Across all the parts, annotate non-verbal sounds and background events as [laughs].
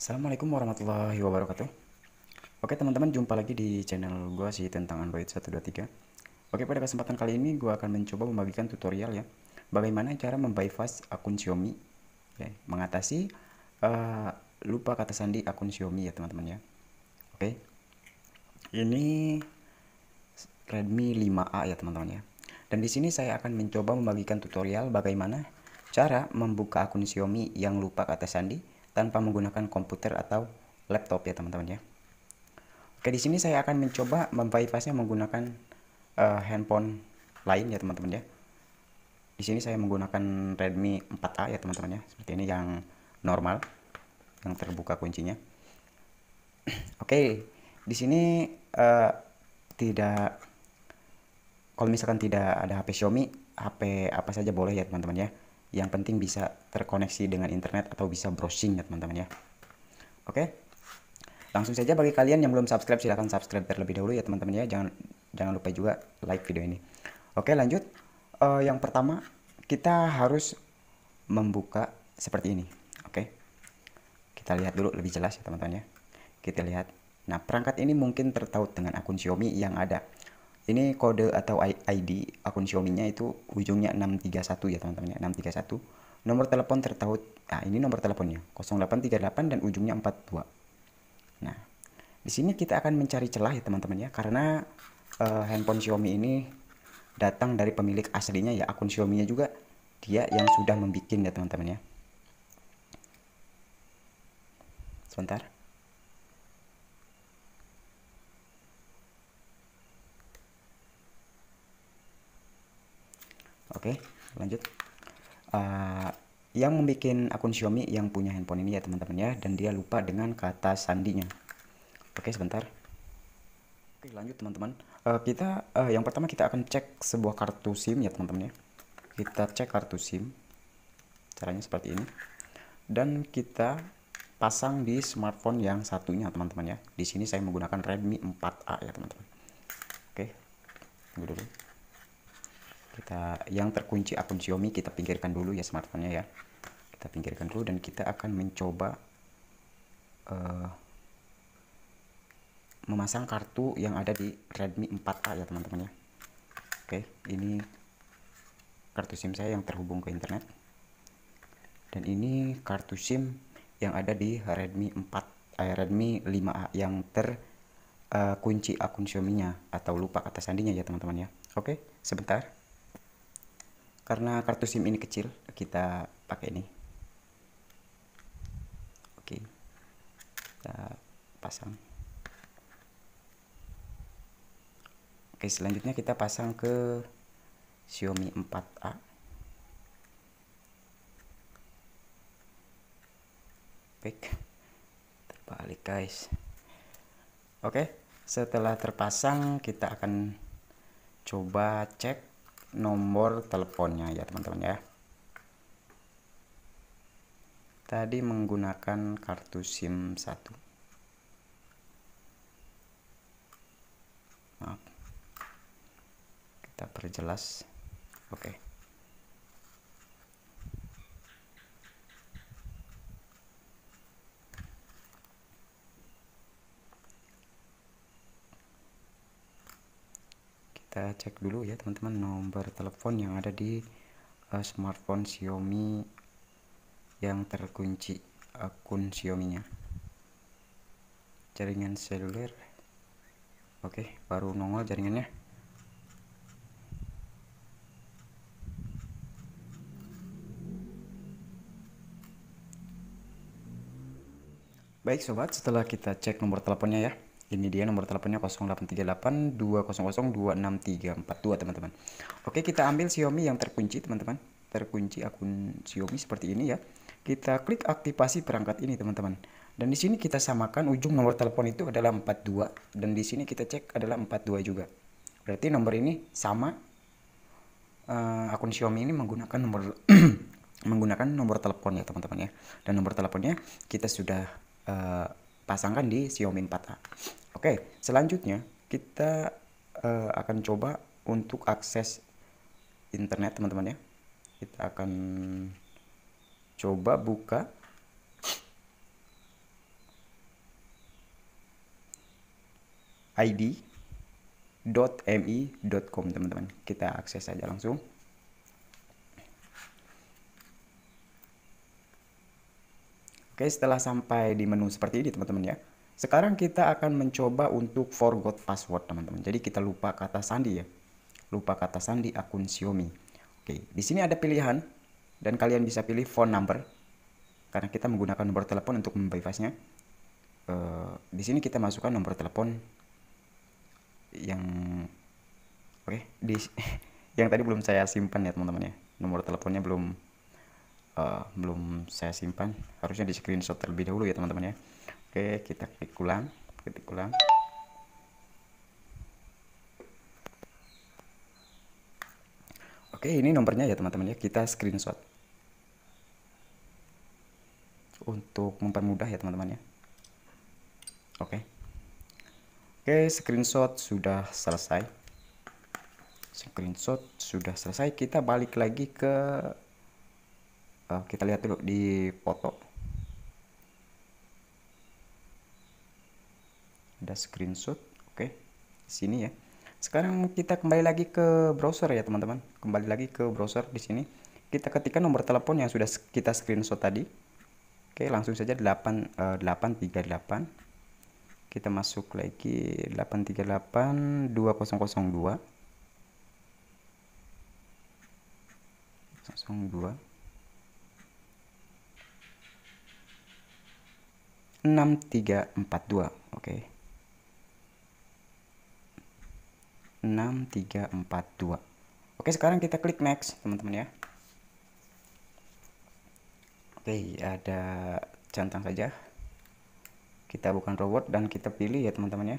Assalamualaikum warahmatullahi wabarakatuh Oke teman-teman jumpa lagi di channel gue sih tentang Android 123 Oke pada kesempatan kali ini gue akan mencoba membagikan tutorial ya Bagaimana cara membypass akun Xiaomi ya, Mengatasi uh, lupa kata sandi akun Xiaomi ya teman-teman ya Oke Ini Redmi 5A ya teman-teman ya dan di sini saya akan mencoba membagikan tutorial bagaimana cara membuka akun Xiaomi yang lupa kata sandi tanpa menggunakan komputer atau laptop ya teman-teman ya. Oke di sini saya akan mencoba membypassnya menggunakan uh, handphone lain ya teman-teman ya. Di sini saya menggunakan Redmi 4A ya teman-teman ya. Seperti ini yang normal yang terbuka kuncinya. [clears throat] Oke di sini uh, tidak kalau misalkan tidak ada HP Xiaomi HP apa saja boleh ya teman-teman ya yang penting bisa terkoneksi dengan internet atau bisa browsing ya teman-teman ya oke langsung saja bagi kalian yang belum subscribe silahkan subscribe terlebih dahulu ya teman-teman ya jangan jangan lupa juga like video ini oke lanjut uh, yang pertama kita harus membuka seperti ini oke kita lihat dulu lebih jelas ya teman-teman ya kita lihat nah perangkat ini mungkin tertaut dengan akun Xiaomi yang ada ini kode atau ID akun Xiaomi-nya itu ujungnya 631 ya teman-teman ya 631 nomor telepon tertaut nah ini nomor teleponnya 0838 dan ujungnya 42 nah di sini kita akan mencari celah ya teman-teman ya karena uh, handphone Xiaomi ini datang dari pemilik aslinya ya akun Xiaomi-nya juga dia yang sudah membuat ya teman-teman ya sebentar oke lanjut uh, yang membuat akun Xiaomi yang punya handphone ini ya teman-teman ya dan dia lupa dengan kata sandinya oke sebentar oke lanjut teman-teman uh, kita uh, yang pertama kita akan cek sebuah kartu SIM ya teman-teman ya kita cek kartu SIM caranya seperti ini dan kita pasang di smartphone yang satunya teman-teman ya di sini saya menggunakan Redmi 4A ya teman-teman oke tunggu dulu kita yang terkunci akun Xiaomi kita pinggirkan dulu ya smartphone-nya ya kita pinggirkan dulu dan kita akan mencoba uh, memasang kartu yang ada di Redmi 4A ya teman-teman ya oke ini kartu SIM saya yang terhubung ke internet dan ini kartu SIM yang ada di Redmi 4 eh, Redmi 5A yang terkunci eh, uh, akun Xiaomi-nya atau lupa kata sandinya ya teman-teman ya. Oke, sebentar karena kartu SIM ini kecil kita pakai ini oke kita pasang oke selanjutnya kita pasang ke Xiaomi 4A baik terbalik guys oke setelah terpasang kita akan coba cek nomor teleponnya ya teman-teman ya tadi menggunakan kartu SIM 1 maaf kita perjelas oke okay. kita cek dulu ya teman-teman nomor telepon yang ada di uh, smartphone Xiaomi yang terkunci akun Xiaomi nya jaringan seluler oke baru nongol jaringannya baik sobat setelah kita cek nomor teleponnya ya ini dia nomor teleponnya 0838 teman-teman oke kita ambil Xiaomi yang terkunci teman-teman terkunci akun Xiaomi seperti ini ya kita klik aktivasi perangkat ini teman-teman dan di sini kita samakan ujung nomor telepon itu adalah 42 dan di sini kita cek adalah 42 juga berarti nomor ini sama uh, akun Xiaomi ini menggunakan nomor [clears throat] menggunakan nomor telepon ya teman-teman ya dan nomor teleponnya kita sudah uh, pasangkan di Xiaomi 4A Oke, selanjutnya kita uh, akan coba untuk akses internet teman-teman ya. Kita akan coba buka id.mi.com teman-teman. Kita akses saja langsung. Oke, setelah sampai di menu seperti ini teman-teman ya. Sekarang kita akan mencoba untuk forgot password teman-teman. Jadi kita lupa kata sandi ya. Lupa kata sandi akun Xiaomi. Oke, di sini ada pilihan dan kalian bisa pilih phone number karena kita menggunakan nomor telepon untuk membypassnya. E, eh, di sini kita masukkan nomor telepon yang oke di [laughs] yang tadi belum saya simpan ya teman-teman ya. Nomor teleponnya belum uh, belum saya simpan. Harusnya di screenshot terlebih dahulu ya teman-teman ya. Oke, kita klik ulang, klik ulang. Oke, ini nomornya ya teman-teman ya. Kita screenshot. Untuk mempermudah ya teman-teman ya. Oke. Oke, screenshot sudah selesai. Screenshot sudah selesai. Kita balik lagi ke eh, kita lihat dulu di foto. ada screenshot oke okay. di sini ya sekarang kita kembali lagi ke browser ya teman-teman kembali lagi ke browser di sini kita ketikkan nomor telepon yang sudah kita screenshot tadi oke okay, langsung saja 8 uh, 838 kita masuk lagi 838 2002 02 6342 oke okay. 6342 Oke sekarang kita klik next teman-teman ya Oke ada centang saja kita bukan robot dan kita pilih ya teman-teman ya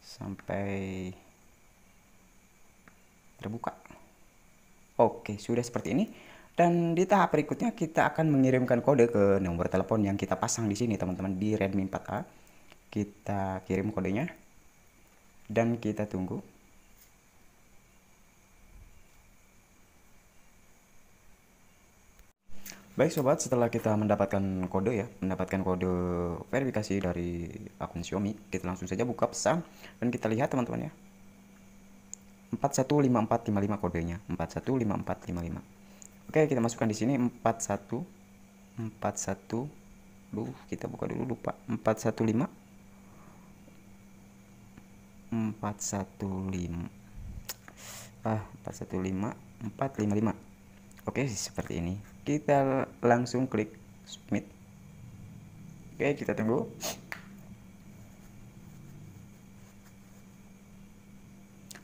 sampai terbuka oke sudah seperti ini dan di tahap berikutnya kita akan mengirimkan kode ke nomor telepon yang kita pasang di sini teman-teman di Redmi 4A kita kirim kodenya dan kita tunggu Baik sobat, setelah kita mendapatkan kode ya, mendapatkan kode verifikasi dari akun Xiaomi, kita langsung saja buka pesan dan kita lihat teman-teman ya. 415455 kodenya, 415455. Oke, kita masukkan di sini 41 41 Duh, kita buka dulu lupa. 415 415 ah 415 455 oke seperti ini kita langsung klik submit oke kita tunggu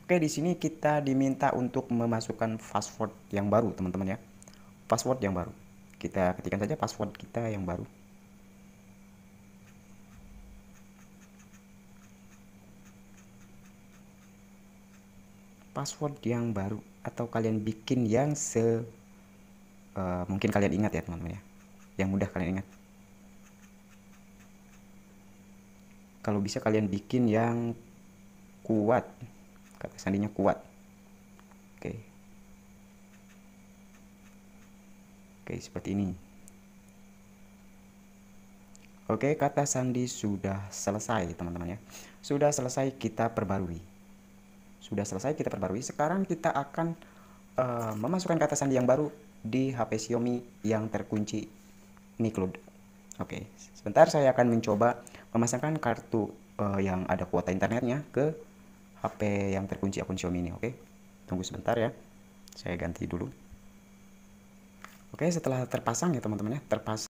Oke, di sini kita diminta untuk memasukkan password yang baru, teman-teman ya. Password yang baru. Kita ketikkan saja password kita yang baru. password yang baru atau kalian bikin yang se uh, mungkin kalian ingat ya teman-teman ya yang mudah kalian ingat kalau bisa kalian bikin yang kuat kata sandinya kuat oke okay. oke okay, seperti ini oke okay, kata sandi sudah selesai teman-teman ya sudah selesai kita perbarui sudah selesai kita perbarui. Sekarang kita akan uh, memasukkan kata sandi yang baru di HP Xiaomi yang terkunci Niklud. Oke, okay. sebentar saya akan mencoba memasangkan kartu uh, yang ada kuota internetnya ke HP yang terkunci akun Xiaomi ini. Oke, okay? tunggu sebentar ya. Saya ganti dulu. Oke, okay, setelah terpasang ya teman-teman ya, terpasang.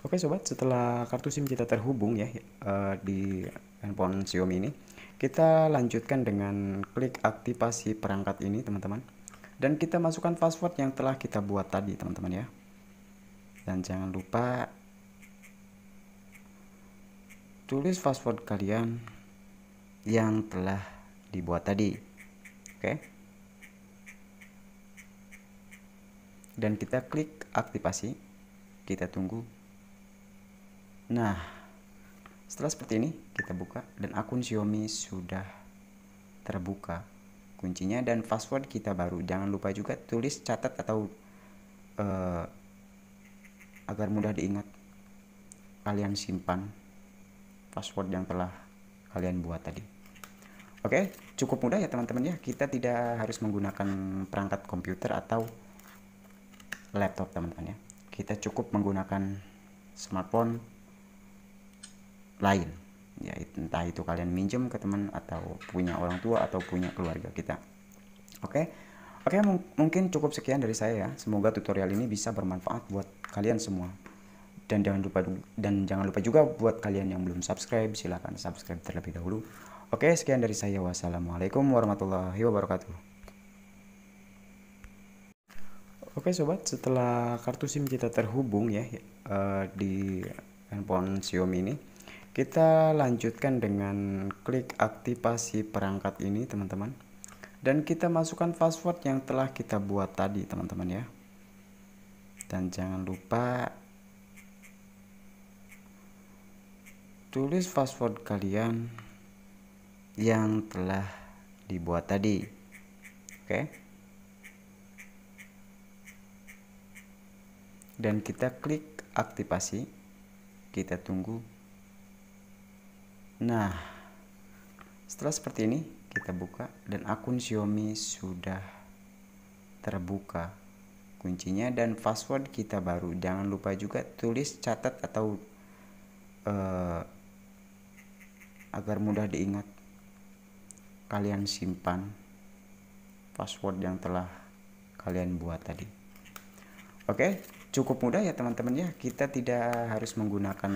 Oke sobat, setelah kartu SIM kita terhubung ya uh, di handphone Xiaomi ini, kita lanjutkan dengan klik aktivasi perangkat ini teman-teman. Dan kita masukkan password yang telah kita buat tadi teman-teman ya. Dan jangan lupa tulis password kalian yang telah dibuat tadi. Oke. Dan kita klik aktivasi. Kita tunggu. Nah, setelah seperti ini kita buka dan akun Xiaomi sudah terbuka kuncinya dan password kita baru jangan lupa juga tulis catat atau uh, agar mudah diingat kalian simpan password yang telah kalian buat tadi oke cukup mudah ya teman-teman ya kita tidak harus menggunakan perangkat komputer atau laptop teman-teman ya kita cukup menggunakan smartphone lain ya entah itu kalian minjem ke teman atau punya orang tua atau punya keluarga kita oke oke okay, mungkin cukup sekian dari saya ya semoga tutorial ini bisa bermanfaat buat kalian semua dan jangan lupa dan jangan lupa juga buat kalian yang belum subscribe silahkan subscribe terlebih dahulu oke sekian dari saya wassalamualaikum warahmatullahi wabarakatuh Oke sobat, setelah kartu SIM kita terhubung ya eh, di handphone Xiaomi ini, kita lanjutkan dengan klik aktivasi perangkat ini teman-teman dan kita masukkan password yang telah kita buat tadi teman-teman ya dan jangan lupa tulis password kalian yang telah dibuat tadi oke dan kita klik aktivasi kita tunggu Nah, setelah seperti ini kita buka dan akun Xiaomi sudah terbuka kuncinya dan password kita baru. Jangan lupa juga tulis catat atau uh, agar mudah diingat. Kalian simpan password yang telah kalian buat tadi. Oke, cukup mudah ya teman-teman ya. Kita tidak harus menggunakan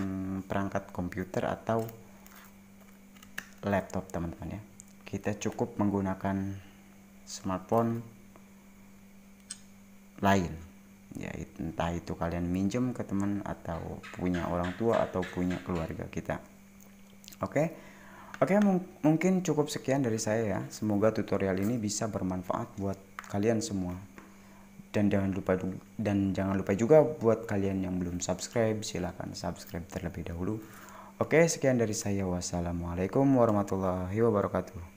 perangkat komputer atau laptop teman-teman ya kita cukup menggunakan smartphone lain ya entah itu kalian minjem ke teman atau punya orang tua atau punya keluarga kita oke oke mung mungkin cukup sekian dari saya ya semoga tutorial ini bisa bermanfaat buat kalian semua dan jangan lupa dan jangan lupa juga buat kalian yang belum subscribe silahkan subscribe terlebih dahulu Oke, sekian dari saya. Wassalamualaikum warahmatullahi wabarakatuh.